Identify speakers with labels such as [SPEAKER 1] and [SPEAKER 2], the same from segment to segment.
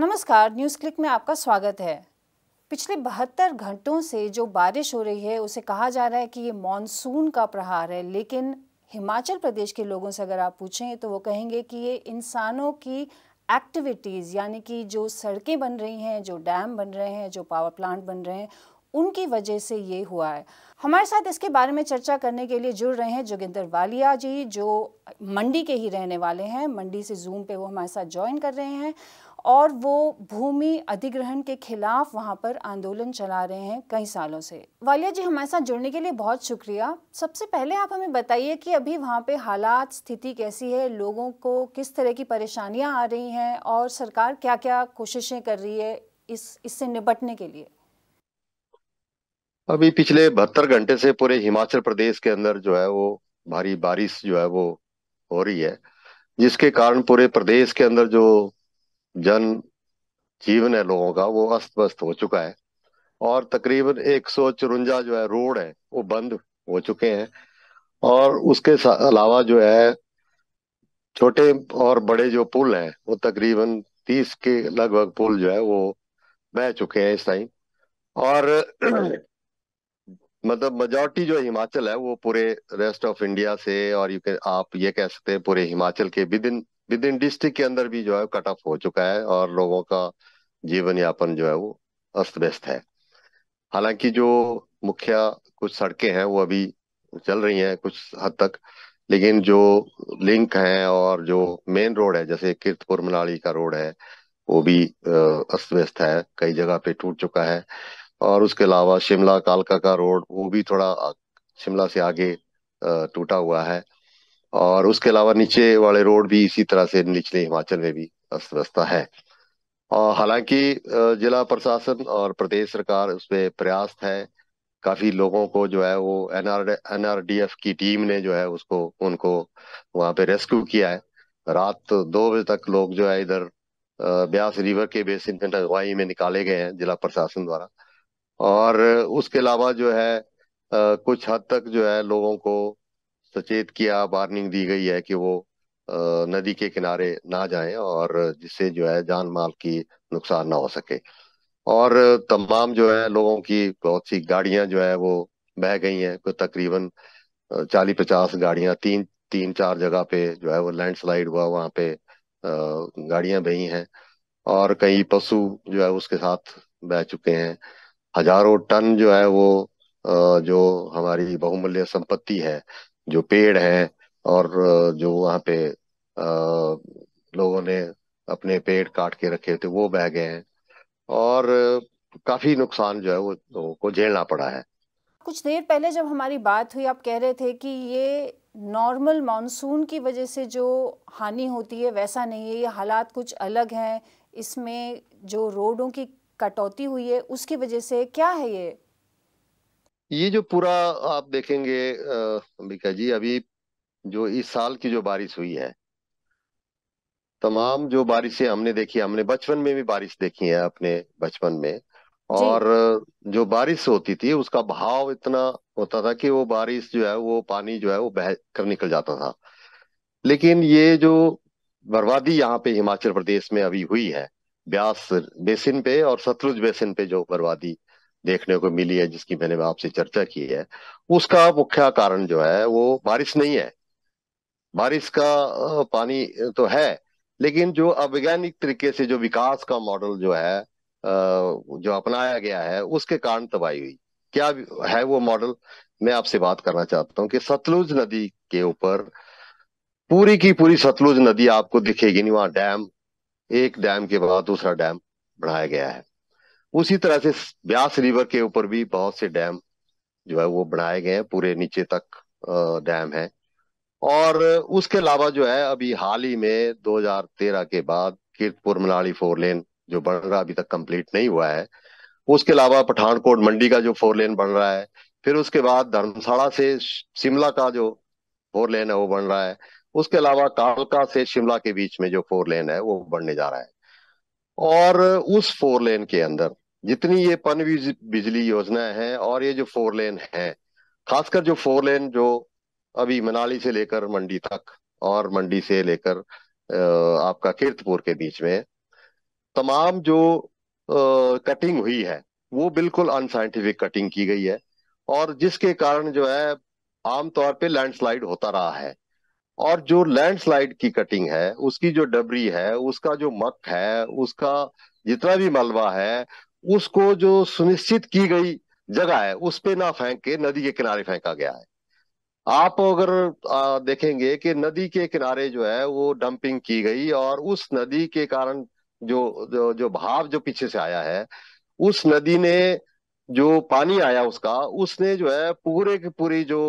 [SPEAKER 1] नमस्कार news click में आपका स्वागत है पिछले बहत्तर घंटों से जो बारिश हो रही है उसे कहा जा रहा है कि ये मानसून का प्रहार है लेकिन हिमाचल प्रदेश के लोगों से अगर आप पूछें तो वो कहेंगे कि ये इंसानों की एक्टिविटीज़ यानी कि जो सड़कें बन रही हैं जो डैम बन रहे हैं जो पावर प्लांट बन रहे हैं उनकी वजह से ये हुआ है हमारे साथ इसके बारे में चर्चा करने के लिए जुड़ रहे हैं जोगिंदर वालिया जी जो मंडी के ही रहने वाले हैं मंडी से जूम पे वो हमारे साथ ज्वाइन कर रहे हैं और वो भूमि अधिग्रहण के खिलाफ वहाँ पर आंदोलन चला रहे हैं कई सालों से वालिया जी हमारे साथ जुड़ने के लिए बहुत शुक्रिया सबसे पहले आप हमें बताइए कि अभी वहाँ पे हालात स्थिति कैसी है लोगों को किस तरह की परेशानियाँ आ रही हैं और सरकार क्या क्या कोशिशें कर रही है इस इससे निपटने के लिए
[SPEAKER 2] अभी पिछले बहत्तर घंटे से पूरे हिमाचल प्रदेश के अंदर जो है वो भारी बारिश जो है वो हो रही है जिसके कारण पूरे प्रदेश के अंदर जो जन जीवन है लोगों का वो अस्त व्यस्त हो चुका है और तकरीबन एक सौ चुरुंजा जो है रोड है वो बंद हो चुके हैं और उसके अलावा जो है छोटे और बड़े जो पुल हैं वो तकरीबन तीस के लगभग पुल जो है वो बह चुके हैं इस टाइम और मतलब मेजोरिटी जो हिमाचल है वो पूरे रेस्ट ऑफ इंडिया से और यू आप ये कह सकते हैं पूरे हिमाचल के within within district के अंदर भी जो है कट ऑफ हो चुका है और लोगों का जीवन यापन जो है वो अस्त व्यस्त है हालांकि जो मुख्य कुछ सड़कें हैं वो अभी चल रही हैं कुछ हद तक लेकिन जो लिंक हैं और जो मेन रोड है जैसे कीर्तपुर मनाली का रोड है वो भी अस्त व्यस्त है कई जगह पे टूट चुका है और उसके अलावा शिमला कालका का रोड वो भी थोड़ा शिमला से आगे टूटा हुआ है और उसके अलावा नीचे वाले रोड भी इसी तरह से निचले हिमाचल में भी अस्त व्यवस्था है और हालांकि जिला प्रशासन और प्रदेश सरकार उस पर प्रयास है काफी लोगों को जो है वो एन एनआरडीएफ की टीम ने जो है उसको उनको वहां पे रेस्क्यू किया है रात दो बजे तक लोग जो है इधर ब्यास रिवर के बेसिन में में निकाले गए हैं जिला प्रशासन द्वारा और उसके अलावा जो है कुछ हद तक जो है लोगों को सचेत किया वार्निंग दी गई है कि वो नदी के किनारे ना जाएं और जिससे जो है जान माल की नुकसान ना हो सके और तमाम जो है लोगों की बहुत सी गाड़ियां जो है वो बह गई हैं कोई तकरीबन चालीस पचास गाड़ियां तीन तीन चार जगह पे जो है वो लैंडस्लाइड हुआ वहां पे गाड़ियां बही हैं और कई पशु जो है उसके साथ बह चुके हैं हजारों टन जो है वो जो हमारी बहुमूल्य संपत्ति है जो पेड़ है और जो वहाँ पे लोगों ने अपने पेड़ काट के रखे थे वो बह गए हैं और काफी नुकसान जो है वो लोगों को झेलना पड़ा है
[SPEAKER 1] कुछ देर पहले जब हमारी बात हुई आप कह रहे थे कि ये नॉर्मल मानसून की वजह से जो हानि होती है वैसा नहीं है ये हालात कुछ अलग हैं इसमें जो रोडों की कटौती हुई है उसकी वजह से क्या है ये
[SPEAKER 2] ये जो पूरा आप देखेंगे अंबिका जी अभी जो इस साल की जो बारिश हुई है तमाम जो बारिशें हमने देखी हमने बचपन में भी बारिश देखी है अपने बचपन में और जो बारिश होती थी उसका भाव इतना होता था कि वो बारिश जो है वो पानी जो है वो बह कर निकल जाता था लेकिन ये जो बर्बादी यहाँ पे हिमाचल प्रदेश में अभी हुई है ब्यास बेसिन पे और सतलुज बेसिन पे जो बर्बादी देखने को मिली है जिसकी मैंने आपसे चर्चा की है उसका मुख्य कारण जो है वो बारिश नहीं है बारिश का पानी तो है लेकिन जो अवैज्ञानिक तरीके से जो विकास का मॉडल जो है जो अपनाया गया है उसके कारण तबाही हुई क्या है वो मॉडल मैं आपसे बात करना चाहता हूँ कि सतलुज नदी के ऊपर पूरी की पूरी सतलुज नदी आपको दिखेगी नहीं वहां डैम एक डैम के बाद दूसरा डैम बढ़ाया गया है उसी तरह से ब्यास रिवर के ऊपर भी बहुत से डैम जो है वो बनाए गए हैं पूरे नीचे तक डैम है और उसके अलावा जो है अभी हाल ही में 2013 के बाद कीर्तपुर मनाली फोर लेन जो बन रहा अभी तक कंप्लीट नहीं हुआ है उसके अलावा पठानकोट मंडी का जो फोर लेन बन रहा है फिर उसके बाद धर्मशाला से शिमला का जो फोर लेन है वो बन रहा है उसके अलावा कालका से शिमला के बीच में जो फोर लेन है वो बढ़ने जा रहा है और उस फोर लेन के अंदर जितनी ये पन बिजली योजना है और ये जो फोर लेन है खासकर जो फोर लेन जो अभी मनाली से लेकर मंडी तक और मंडी से लेकर आपका कीर्तपुर के बीच में तमाम जो कटिंग हुई है वो बिल्कुल अनसाइंटिफिक कटिंग की गई है और जिसके कारण जो है आमतौर पे लैंडस्लाइड होता रहा है और जो लैंडस्लाइड की कटिंग है उसकी जो डबरी है उसका जो मक है उसका जितना भी मलबा है उसको जो सुनिश्चित की गई जगह है उस पे ना फेंक के नदी के किनारे फेंका गया है आप अगर आ, देखेंगे कि नदी के किनारे जो है वो डंपिंग की गई और उस नदी के कारण जो जो, जो भाव जो पीछे से आया है उस नदी ने जो पानी आया उसका उसने जो है पूरे की पूरी जो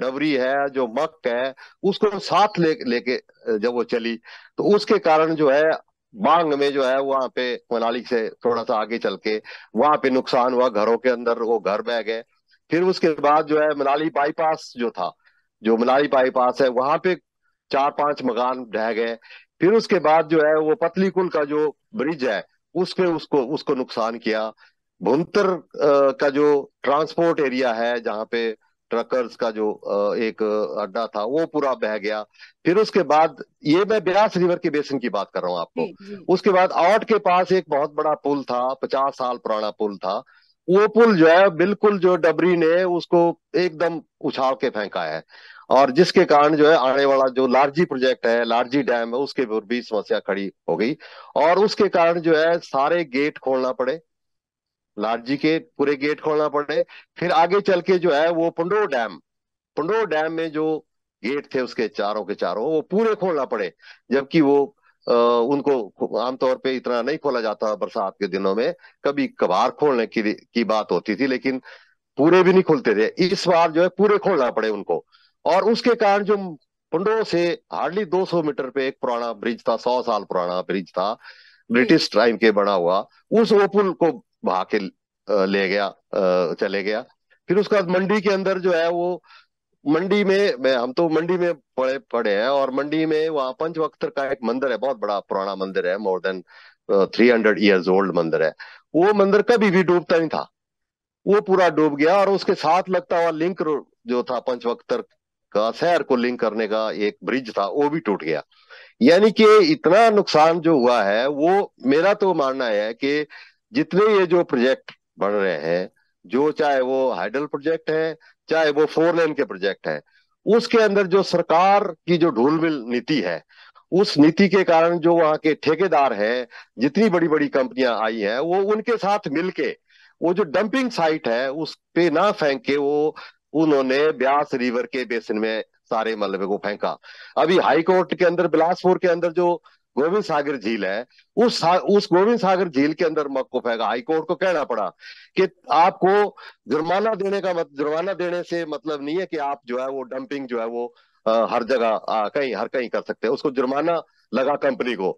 [SPEAKER 2] डबरी है जो मक्क है उसको साथ ले लेके जब वो चली तो उसके कारण जो है बांग में जो है वहां पे मनाली से थोड़ा सा आगे चल के वहां पे नुकसान हुआ घरों के अंदर वो घर बह गए फिर उसके बाद जो है मनाली बाईपास जो था जो मनाली बाईपास है वहां पे चार पांच मकान ढह गए फिर उसके बाद जो है वो पतली कुल का जो ब्रिज है उसके उसको उसको नुकसान किया भुंतर का जो ट्रांसपोर्ट एरिया है जहाँ पे ट्रकर्स का जो एक अड्डा था वो पूरा बह गया फिर उसके बाद ये मैं ब्यास रिवर के बेसिन की बात कर रहा हूँ आपको उसके बाद आउट के पास एक बहुत बड़ा पुल था पचास साल पुराना पुल था वो पुल जो है बिल्कुल जो डबरी ने उसको एकदम उछाल के फेंका है और जिसके कारण जो है आने वाला जो लार्जी प्रोजेक्ट है लार्जी डैम है उसके ऊपर भी समस्या खड़ी हो गई और उसके कारण जो है सारे गेट खोलना पड़े लाट जी के पूरे गेट खोलना पड़े फिर आगे चल के जो है वो पंडोर डैम पंडोर डैम में जो गेट थे उसके चारों के चारों वो पूरे खोलना पड़े जबकि वो आ, उनको आमतौर पे इतना नहीं खोला जाता बरसात के दिनों में कभी कभार खोलने की, की बात होती थी लेकिन पूरे भी नहीं खुलते थे इस बार जो है पूरे खोलना पड़े उनको और उसके कारण जो पंडो से हार्डली 200 मीटर पे एक पुराना ब्रिज था सौ साल पुराना ब्रिज था ब्रिटिश टाइम के बना हुआ उस वो पुल को बहा के ले गया चले गया फिर उसके बाद मंडी के अंदर जो है वो मंडी में मैं हम तो मंडी में पड़े पड़े हैं और मंडी में वहां पंचवक्तर का एक मंदिर है बहुत बड़ा पुराना मंदिर है more than three hundred years old मंदिर है वो मंदिर कभी भी डूबता नहीं था वो पूरा डूब गया और उसके साथ लगता हुआ लिंक जो था पंचवक्तर का शहर को लिंक करने का एक ब्रिज था वो भी टूट गया यानी कि इतना नुकसान जो हुआ है वो मेरा तो मानना है कि जितने ये जो प्रोजेक्ट बन रहे हैं जो चाहे वो हाइडल प्रोजेक्ट है चाहे वो फोर लेन के प्रोजेक्ट है उसके अंदर जो सरकार की जो ढूलमिल नीति है उस नीति के कारण जो वहां के ठेकेदार हैं जितनी बड़ी बड़ी कंपनियां आई हैं वो उनके साथ मिलके वो जो डंपिंग साइट है उस पे ना फेंक के वो उन्होंने ब्यास रिवर के बेसिन में सारे मलबे को फेंका अभी हाई कोर्ट के अंदर बिलासपुर के अंदर जो गोविंद सागर झील है उस उस गोविंद सागर झील के अंदर मौकूफ है कोर्ट को कहना पड़ा कि आपको जुर्माना देने का मत जुर्माना देने से मतलब नहीं है कि आप जो है वो डंपिंग जो है वो आ, हर जगह कहीं हर कहीं कर सकते हैं उसको जुर्माना लगा कंपनी को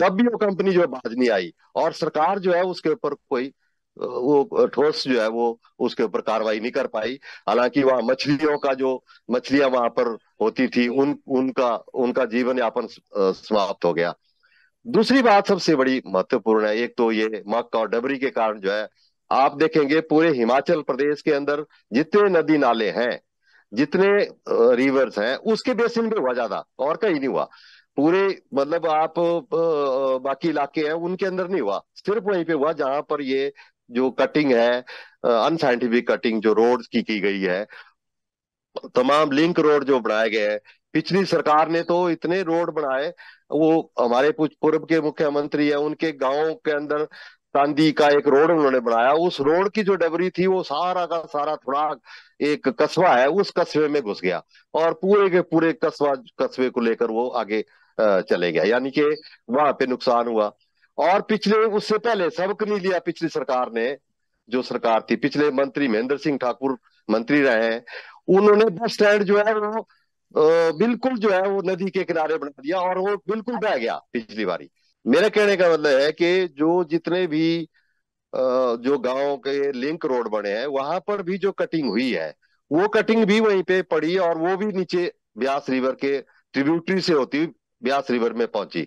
[SPEAKER 2] तब भी वो कंपनी जो है बाज नहीं आई और सरकार जो है उसके ऊपर कोई वो ठोस जो है वो उसके ऊपर कार्रवाई नहीं कर पाई हालांकि वहां मछलियों का जो मछलियां वहां पर होती थी उन उनका उनका जीवन यापन समाप्त हो गया दूसरी बात सबसे बड़ी महत्वपूर्ण है एक तो ये मक और डबरी के कारण जो है आप देखेंगे पूरे हिमाचल प्रदेश के अंदर जितने नदी नाले हैं जितने रिवर्स हैं उसके बेसिन में हुआ ज्यादा और कहीं नहीं हुआ पूरे मतलब आप बाकी इलाके हैं उनके अंदर नहीं हुआ सिर्फ वहीं पे हुआ जहां पर ये जो कटिंग है अनसाइंटिफिक कटिंग जो रोड की की गई है तमाम लिंक रोड जो बनाए गए हैं पिछली सरकार ने तो इतने रोड बनाए वो हमारे पूर्व के मुख्यमंत्री है उनके गाँव के अंदर चांदी का एक रोड उन्होंने बनाया उस रोड की जो डबरी थी वो सारा का सारा थोड़ा एक कस्बा है उस कस्बे में घुस गया और पूरे के पूरे कस्बा कस्बे को लेकर वो आगे चले गया यानी कि वहां पे नुकसान हुआ और पिछले उससे पहले सबक नहीं लिया पिछली सरकार ने जो सरकार थी पिछले मंत्री महेंद्र सिंह ठाकुर मंत्री रहे उन्होंने बस स्टैंड जो है वो बिल्कुल जो है वो नदी के किनारे बना दिया और वो बिल्कुल बह गया पिछली बारी मेरे कहने का मतलब है कि जो जितने भी जो गांव के लिंक रोड बने हैं वहां पर भी जो कटिंग हुई है वो कटिंग भी वहीं पे पड़ी और वो भी नीचे ब्यास रिवर के ट्रिब्यूटरी से होती ब्यास रिवर में पहुंची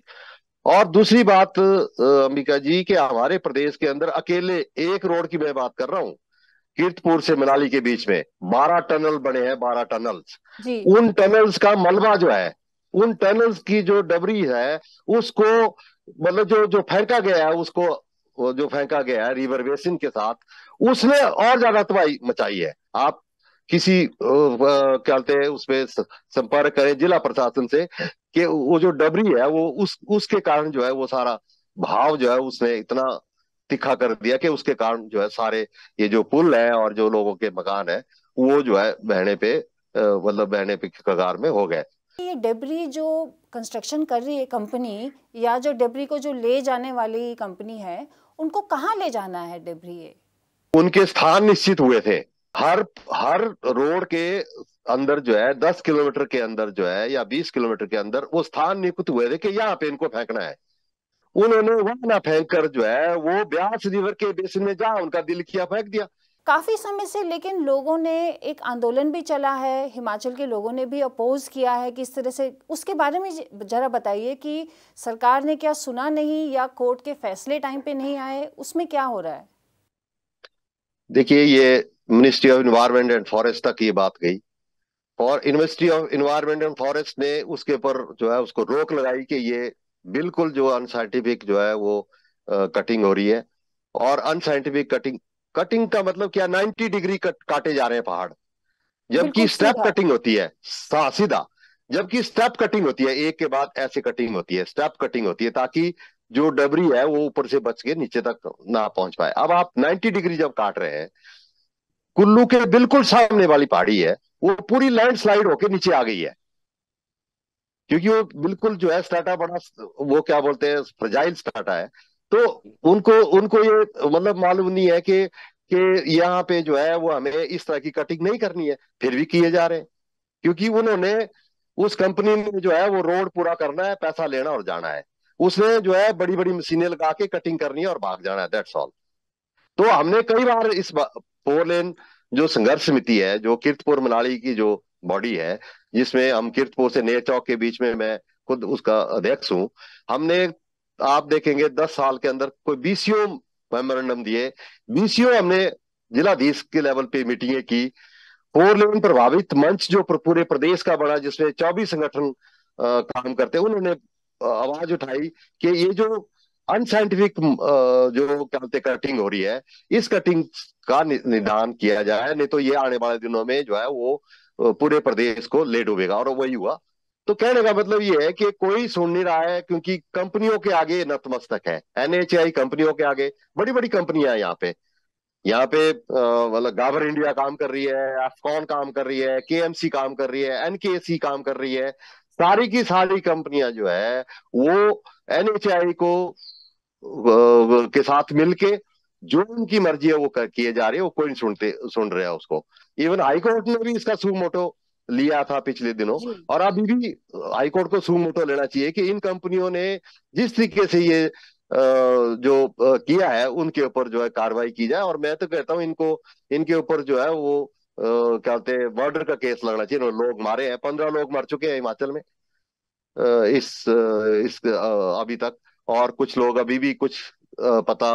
[SPEAKER 2] और दूसरी बात अंबिका जी के हमारे प्रदेश के अंदर अकेले एक रोड की मैं बात कर रहा हूँ कीर्तपुर से मनाली के बीच में बारह टनल बने हैं बारह टनल्स उन टनल्स का मलबा जो है उन टनल्स की जो डबरी है उसको मतलब जो जो फेंका गया है उसको जो फेंका गया है रिवर बेसिन के साथ उसने और ज्यादा तबाही मचाई है आप किसी क्या कहते हैं उसमें संपर्क करें जिला प्रशासन से कि वो जो डबरी है वो उस उसके कारण जो है वो सारा भाव जो है उसने इतना तिखा कर दिया कि उसके कारण जो है सारे ये जो पुल है और जो लोगों के मकान है वो जो है बहने पे मतलब बहने पे कगार में हो गए
[SPEAKER 1] ये डेबरी जो कंस्ट्रक्शन कर रही है कंपनी या जो डेबरी को जो ले जाने वाली कंपनी है उनको कहाँ ले जाना है डेबरी ये
[SPEAKER 2] उनके स्थान निश्चित हुए थे हर हर रोड के अंदर जो है दस किलोमीटर के अंदर जो है या बीस किलोमीटर के अंदर वो स्थान नियुक्त हुए थे कि यहाँ पे इनको फेंकना है उन्होंने वहां ना फेंक कर जो है वो ब्यास रिवर के बेसिन में जा उनका दिल किया फेंक दिया काफ़ी समय से लेकिन
[SPEAKER 1] लोगों ने एक आंदोलन भी चला है हिमाचल के लोगों ने भी अपोज किया है कि इस तरह से उसके बारे में ज़रा बताइए कि सरकार ने क्या सुना नहीं या कोर्ट के फैसले टाइम पे नहीं आए उसमें क्या हो रहा है
[SPEAKER 2] देखिए ये ministry of environment and forest तक ये बात गई और university of environment and forest ने उसके ऊपर जो है उसको रोक लगाई कि ये बिल्कुल जो अनसाइंटिफिक जो है वो कटिंग हो रही है और अनसाइंटिफिक कटिंग कटिंग का मतलब क्या 90 डिग्री कट काटे जा रहे हैं पहाड़ जबकि स्टेप कटिंग होती है सीधा जबकि स्टेप कटिंग होती है एक के बाद ऐसे कटिंग होती है स्टेप कटिंग होती है ताकि जो डबरी है वो ऊपर से बच के नीचे तक ना पहुंच पाए अब आप 90 डिग्री जब काट रहे हैं कुल्लू के बिल्कुल सामने वाली पहाड़ी है वो पूरी लैंडस्लाइड होके नीचे आ गई है क्योंकि वो बिल्कुल जो है स्टाटा बड़ा वो क्या बोलते हैं फ्रजाइल स्टाटा है तो उनको उनको ये मतलब मालूम नहीं है कि कि यहाँ पे जो है वो हमें इस तरह की कटिंग नहीं करनी है फिर भी किए जा रहे हैं क्योंकि उन्होंने उस कंपनी ने जो है वो रोड पूरा करना है पैसा लेना और जाना है उसने जो है बड़ी बड़ी मशीनें लगा के कटिंग करनी है और भाग जाना है दैट्स ऑल तो हमने कई बार इस फोरलेन जो संघर्ष समिति है जो कीर्तपुर मनाली की जो बॉडी है जिसमें हम कीर्तपुर से नेर चौक के बीच में मैं खुद उसका अध्यक्ष हूँ हमने आप देखेंगे दस साल के अंदर कोई बीसीओ मेमोरेंडम दिए बीसीओ हमने जिलाधीश के लेवल पे मीटिंगे की फोर लेन प्रभावित मंच जो पूरे प्रदेश का बना जिसमें चौबीस संगठन काम करते उन्होंने आवाज उठाई कि ये जो अनसाइंटिफिक जो क्या कटिंग हो रही है इस कटिंग का निदान किया जाए नहीं तो ये आने वाले दिनों में जो है वो पूरे प्रदेश को ले डूबेगा और वही हुआ तो कहने का मतलब ये है कि कोई सुन नहीं रहा है क्योंकि कंपनियों के आगे नतमस्तक है एनएचआई कंपनियों के आगे बड़ी बड़ी कंपनियां यहाँ पे यहाँ पे मतलब गाबर इंडिया काम कर रही है एफकॉन काम कर रही है के काम कर रही है एनकेसी काम कर रही है सारी की सारी कंपनियां जो है वो एनएचआई को के साथ मिलके जो उनकी मर्जी है वो किए जा रहे हैं वो कोई नहीं सुनते सुन रहे हैं उसको इवन हाईकोर्ट ने भी इसका सुमोटो लिया था पिछले दिनों और अभी भी हाईकोर्ट को सुमोटो लेना चाहिए कि इन कंपनियों ने जिस तरीके से ये जो किया है उनके ऊपर जो है कार्रवाई की जाए और मैं तो कहता हूँ इनको इनके ऊपर जो है वो क्या बोलते हैं मर्डर का केस लगना चाहिए लोग मारे हैं पंद्रह लोग मर चुके हैं हिमाचल में इस इस अभी तक और कुछ लोग अभी भी कुछ पता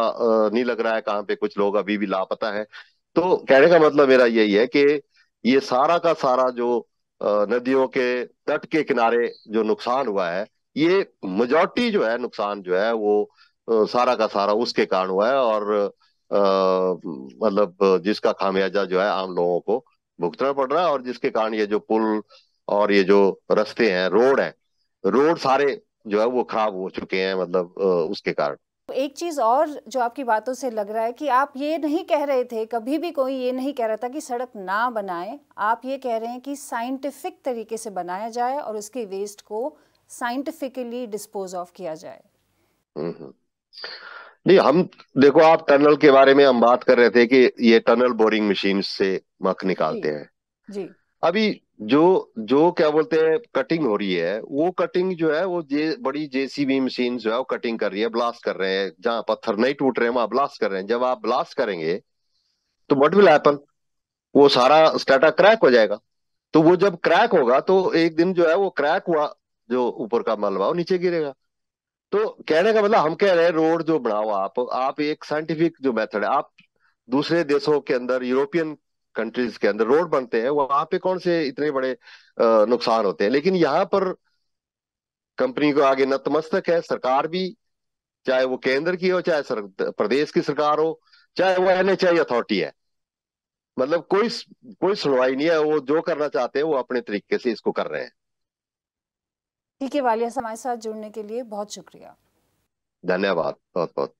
[SPEAKER 2] नहीं लग रहा है कहाँ पे कुछ लोग अभी भी लापता है तो कहने का मतलब मेरा यही है कि ये सारा का सारा जो नदियों के तट के किनारे जो नुकसान हुआ है ये मेजोरिटी जो है नुकसान जो है वो सारा का सारा उसके कारण हुआ है और मतलब जिसका खामियाजा जो है आम लोगों को भुगतना पड़ रहा है और जिसके कारण ये जो पुल और ये जो रास्ते हैं रोड हैं रोड सारे जो है वो खराब हो चुके हैं मतलब उसके कारण
[SPEAKER 1] एक चीज़ और जो आपकी बातों से लग रहा है कि आप ये नहीं कह रहे थे कभी भी कोई ये नहीं कह रहा था कि सड़क ना बनाए आप ये कह रहे हैं कि साइंटिफिक तरीके से बनाया जाए और उसके वेस्ट को साइंटिफिकली डिस्पोज ऑफ किया जाए
[SPEAKER 2] हम्म। नहीं हम देखो आप टनल के बारे में हम बात कर रहे थे कि ये टनल बोरिंग मशीन से मक निकालते हैं जी अभी जो जो क्या बोलते हैं कटिंग हो रही है वो कटिंग जो है वो जे, बड़ी जेसीबी मशीन जो है वो कटिंग कर रही है ब्लास्ट कर रहे हैं जहां पत्थर नहीं टूट रहे हैं वहां ब्लास्ट कर रहे हैं जब आप ब्लास्ट करेंगे तो वट विल हैपन वो सारा स्टाटा क्रैक हो जाएगा तो वो जब क्रैक होगा तो एक दिन जो है वो क्रैक हुआ जो ऊपर का मलबा वो नीचे गिरेगा तो कहने का मतलब हम कह रहे हैं रोड जो बनाओ आप आप एक साइंटिफिक जो मेथड है आप दूसरे देशों के अंदर यूरोपियन कंट्रीज के अंदर रोड बनते हैं वहां पे कौन से इतने बड़े नुकसान होते हैं लेकिन यहाँ पर कंपनी को आगे नतमस्तक है सरकार भी चाहे वो केंद्र की हो चाहे सर, प्रदेश की सरकार हो चाहे वो एन एच आई अथॉरिटी है मतलब कोई कोई सुनवाई नहीं है वो जो करना चाहते हैं वो अपने तरीके से इसको कर रहे हैं
[SPEAKER 1] ठीक है वालिया हमारे साथ जुड़ने के लिए बहुत शुक्रिया
[SPEAKER 2] धन्यवाद बहुत बहुत